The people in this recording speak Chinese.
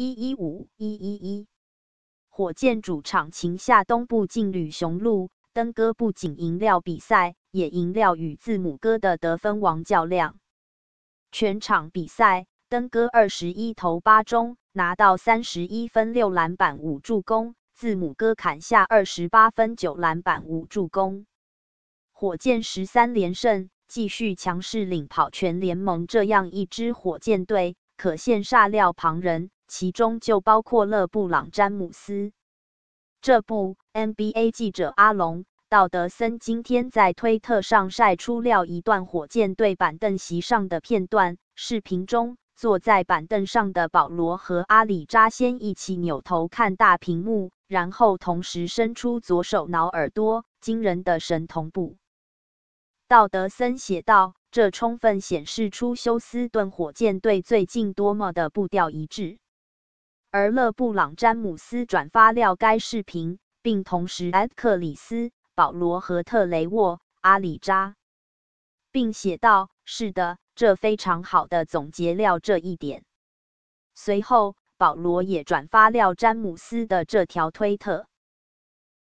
一一五一一一，火箭主场擒下东部劲旅雄鹿，登哥不仅赢了比赛，也赢了与字母哥的得分王较量。全场比赛，登哥二十一投八中，拿到三十一分六篮板五助攻，字母哥砍下二十八分九篮板五助攻。火箭十三连胜，继续强势领跑全联盟。这样一支火箭队，可羡煞料旁人。其中就包括勒布朗·詹姆斯。这部 NBA 记者阿隆·道德森今天在推特上晒出了一段火箭队板凳席上的片段。视频中，坐在板凳上的保罗和阿里扎先一起扭头看大屏幕，然后同时伸出左手挠耳朵，惊人的神同步。道德森写道：“这充分显示出休斯顿火箭队最近多么的步调一致。”而勒布朗·詹姆斯转发了该视频，并同时克里斯·保罗和特雷沃·阿里扎，并写道：“是的，这非常好的总结了这一点。”随后，保罗也转发了詹姆斯的这条推特。